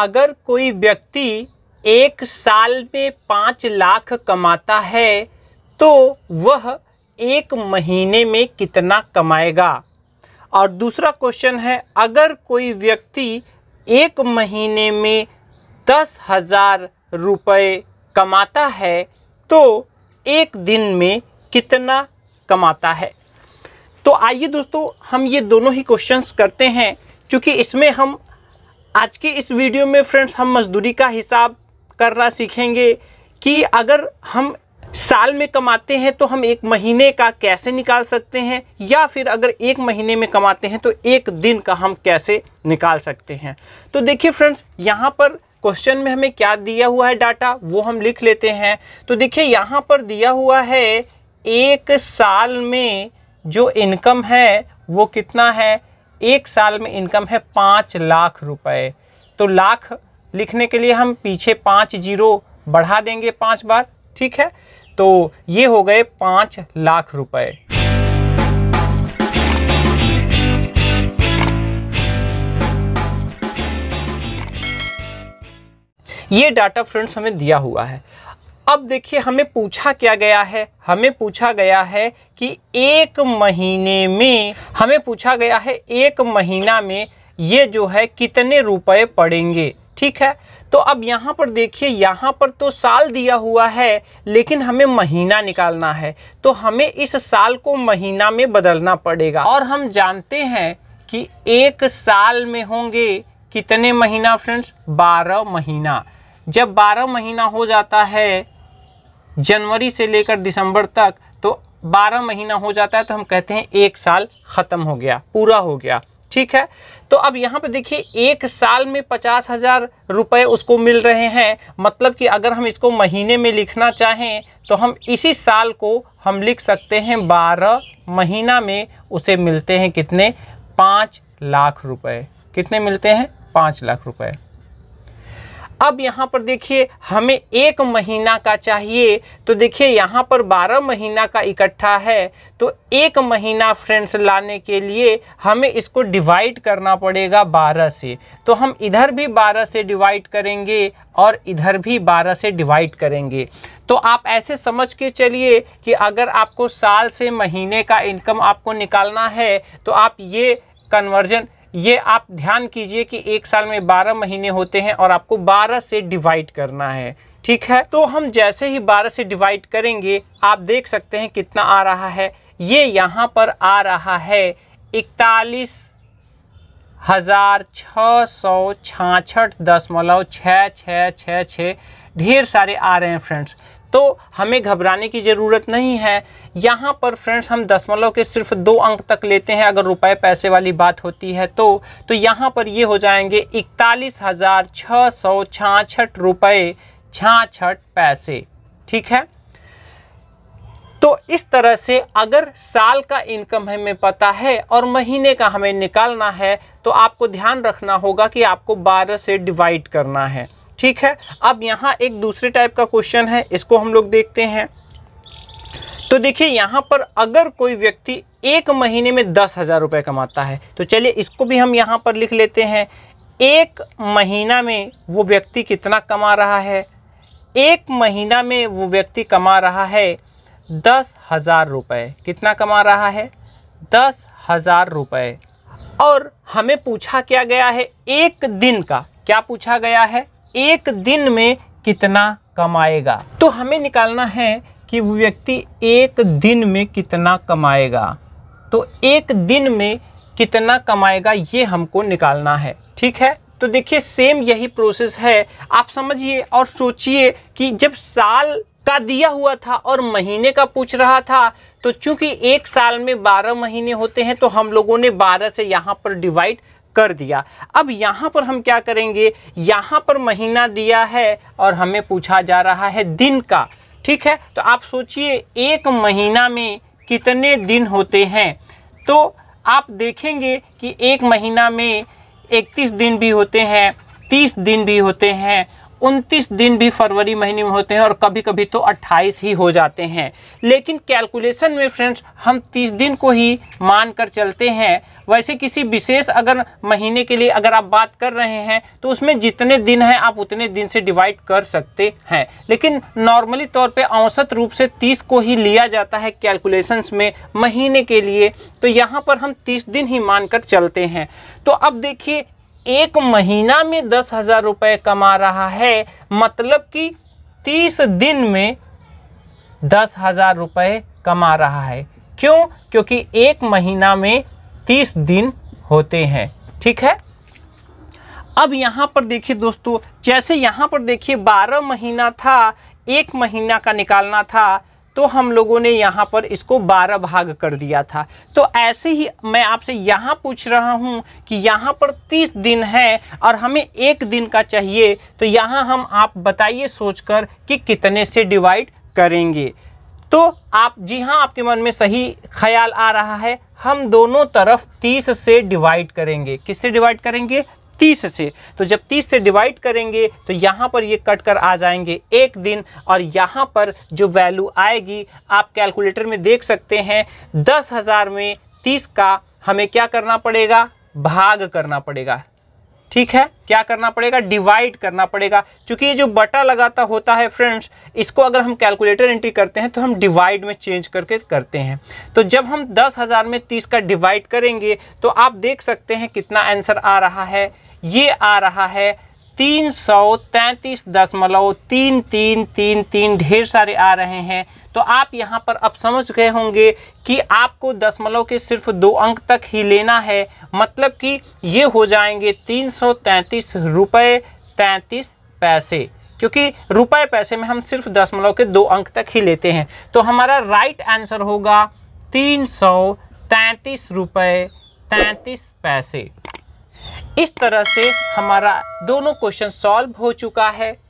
अगर कोई व्यक्ति एक साल में पाँच लाख कमाता है तो वह एक महीने में कितना कमाएगा और दूसरा क्वेश्चन है अगर कोई व्यक्ति एक महीने में दस हज़ार रुपये कमाता है तो एक दिन में कितना कमाता है तो आइए दोस्तों हम ये दोनों ही क्वेश्चंस करते हैं क्योंकि इसमें हम आज के इस वीडियो में फ्रेंड्स हम मजदूरी का हिसाब करना सीखेंगे कि अगर हम साल में कमाते हैं तो हम एक महीने का कैसे निकाल सकते हैं या फिर अगर एक महीने में कमाते हैं तो एक दिन का हम कैसे निकाल सकते हैं तो देखिए फ्रेंड्स यहाँ पर क्वेश्चन में हमें क्या दिया हुआ है डाटा वो हम लिख लेते हैं तो देखिए यहाँ पर दिया हुआ है एक साल में जो इनकम है वो कितना है एक साल में इनकम है पाँच लाख रुपए तो लाख लिखने के लिए हम पीछे पाँच जीरो बढ़ा देंगे पाँच बार ठीक है तो ये हो गए पाँच लाख रुपए ये डाटा फ्रेंड्स हमें दिया हुआ है अब देखिए हमें पूछा क्या गया है हमें पूछा गया है कि एक महीने में हमें पूछा गया है एक महीना में ये जो है कितने रुपए पड़ेंगे ठीक है तो अब यहाँ पर देखिए यहाँ पर तो साल दिया हुआ है लेकिन हमें महीना निकालना है तो हमें इस साल को महीना में बदलना पड़ेगा और हम जानते हैं कि एक साल में होंगे कितने महीना फ्रेंड्स बारह महीना जब 12 महीना हो जाता है जनवरी से लेकर दिसंबर तक तो 12 महीना हो जाता है तो हम कहते हैं एक साल ख़त्म हो गया पूरा हो गया ठीक है तो अब यहाँ पे देखिए एक साल में पचास हज़ार रुपये उसको मिल रहे हैं मतलब कि अगर हम इसको महीने में लिखना चाहें तो हम इसी साल को हम लिख सकते हैं बारह महीना में उसे मिलते हैं कितने पाँच लाख रुपए कितने मिलते हैं पाँच लाख रुपए अब यहाँ पर देखिए हमें एक महीना का चाहिए तो देखिए यहाँ पर 12 महीना का इकट्ठा है तो एक महीना फ्रेंड्स लाने के लिए हमें इसको डिवाइड करना पड़ेगा 12 से तो हम इधर भी 12 से डिवाइड करेंगे और इधर भी 12 से डिवाइड करेंगे तो आप ऐसे समझ के चलिए कि अगर आपको साल से महीने का इनकम आपको निकालना है तो आप ये कन्वर्जन ये आप ध्यान कीजिए कि एक साल में बारह महीने होते हैं और आपको बारह से डिवाइड करना है ठीक है तो हम जैसे ही 12 से डिवाइड करेंगे आप देख सकते हैं कितना आ रहा है ये यहाँ पर आ रहा है इकतालीस हजार छः सौ छाछठ दशमलव छः छः छः छः ढेर सारे आ रहे हैं फ्रेंड्स तो हमें घबराने की ज़रूरत नहीं है यहाँ पर फ्रेंड्स हम दशमलव के सिर्फ दो अंक तक लेते हैं अगर रुपए पैसे वाली बात होती है तो तो यहाँ पर ये हो जाएंगे इकतालीस हज़ार छः सौ छाछठ रुपये छाछठ पैसे ठीक है तो इस तरह से अगर साल का इनकम हमें पता है और महीने का हमें निकालना है तो आपको ध्यान रखना होगा कि आपको 12 से डिवाइड करना है ठीक है अब यहाँ एक दूसरे टाइप का क्वेश्चन है इसको हम लोग देखते हैं तो देखिए यहाँ पर अगर कोई व्यक्ति एक महीने में दस हज़ार रुपये कमाता है तो चलिए इसको भी हम यहाँ पर लिख लेते हैं एक महीना में वो व्यक्ति कितना कमा रहा है एक महीना में वो व्यक्ति कमा रहा है दस हज़ार रुपये कितना कमा रहा है दस हज़ार रुपये और हमें पूछा क्या गया है एक दिन का क्या पूछा गया है एक दिन में कितना कमाएगा तो हमें निकालना है कि वो व्यक्ति एक दिन में कितना कमाएगा तो एक दिन में कितना कमाएगा ये हमको निकालना है ठीक है तो देखिए सेम यही प्रोसेस है आप समझिए और सोचिए कि जब साल का दिया हुआ था और महीने का पूछ रहा था तो चूंकि एक साल में बारह महीने होते हैं तो हम लोगों ने बारह से यहाँ पर डिवाइड कर दिया अब यहाँ पर हम क्या करेंगे यहाँ पर महीना दिया है और हमें पूछा जा रहा है दिन का ठीक है तो आप सोचिए एक महीना में कितने दिन होते हैं तो आप देखेंगे कि एक महीना में 31 दिन भी होते हैं 30 दिन भी होते हैं उनतीस दिन भी फरवरी महीने में होते हैं और कभी कभी तो अट्ठाईस ही हो जाते हैं लेकिन कैलकुलेशन में फ्रेंड्स हम तीस दिन को ही मान कर चलते हैं वैसे किसी विशेष अगर महीने के लिए अगर आप बात कर रहे हैं तो उसमें जितने दिन हैं आप उतने दिन से डिवाइड कर सकते हैं लेकिन नॉर्मली तौर पे औसत रूप से 30 को ही लिया जाता है कैलकुलेशंस में महीने के लिए तो यहाँ पर हम 30 दिन ही मानकर चलते हैं तो अब देखिए एक महीना में दस हज़ार रुपये कमा रहा है मतलब कि तीस दिन में दस हज़ार रुपये कमा रहा है क्यों क्योंकि एक महीना में तीस दिन होते हैं ठीक है अब यहाँ पर देखिए दोस्तों जैसे यहाँ पर देखिए बारह महीना था एक महीना का निकालना था तो हम लोगों ने यहाँ पर इसको बारह भाग कर दिया था तो ऐसे ही मैं आपसे यहाँ पूछ रहा हूँ कि यहाँ पर तीस दिन है और हमें एक दिन का चाहिए तो यहाँ हम आप बताइए सोचकर कि कितने से डिवाइड करेंगे तो आप जी हाँ आपके मन में सही ख्याल आ रहा है हम दोनों तरफ 30 से डिवाइड करेंगे किससे डिवाइड करेंगे तीस से तो जब तीस से डिवाइड करेंगे तो यहाँ पर ये कट कर आ जाएंगे एक दिन और यहाँ पर जो वैल्यू आएगी आप कैलकुलेटर में देख सकते हैं दस हज़ार में तीस का हमें क्या करना पड़ेगा भाग करना पड़ेगा ठीक है क्या करना पड़ेगा डिवाइड करना पड़ेगा क्योंकि ये जो बटा लगाता होता है फ्रेंड्स इसको अगर हम कैलकुलेटर एंट्री करते हैं तो हम डिवाइड में चेंज करके करते हैं तो जब हम दस हज़ार में तीस का डिवाइड करेंगे तो आप देख सकते हैं कितना आंसर आ रहा है ये आ रहा है तीन सौ तैंतीस दशमलव तीन तीन तीन तीन ढेर सारे आ रहे हैं तो आप यहाँ पर अब समझ गए होंगे कि आपको दशमलव के सिर्फ दो अंक तक ही लेना है मतलब कि ये हो जाएंगे तीन सौ तैंतीस रुपये तैंतीस पैसे क्योंकि रुपए पैसे में हम सिर्फ दशमलव के दो अंक तक ही लेते हैं तो हमारा राइट आंसर होगा तीन सौ तैंतीस रुपये तैंतीस पैसे इस तरह से हमारा दोनों क्वेश्चन सॉल्व हो चुका है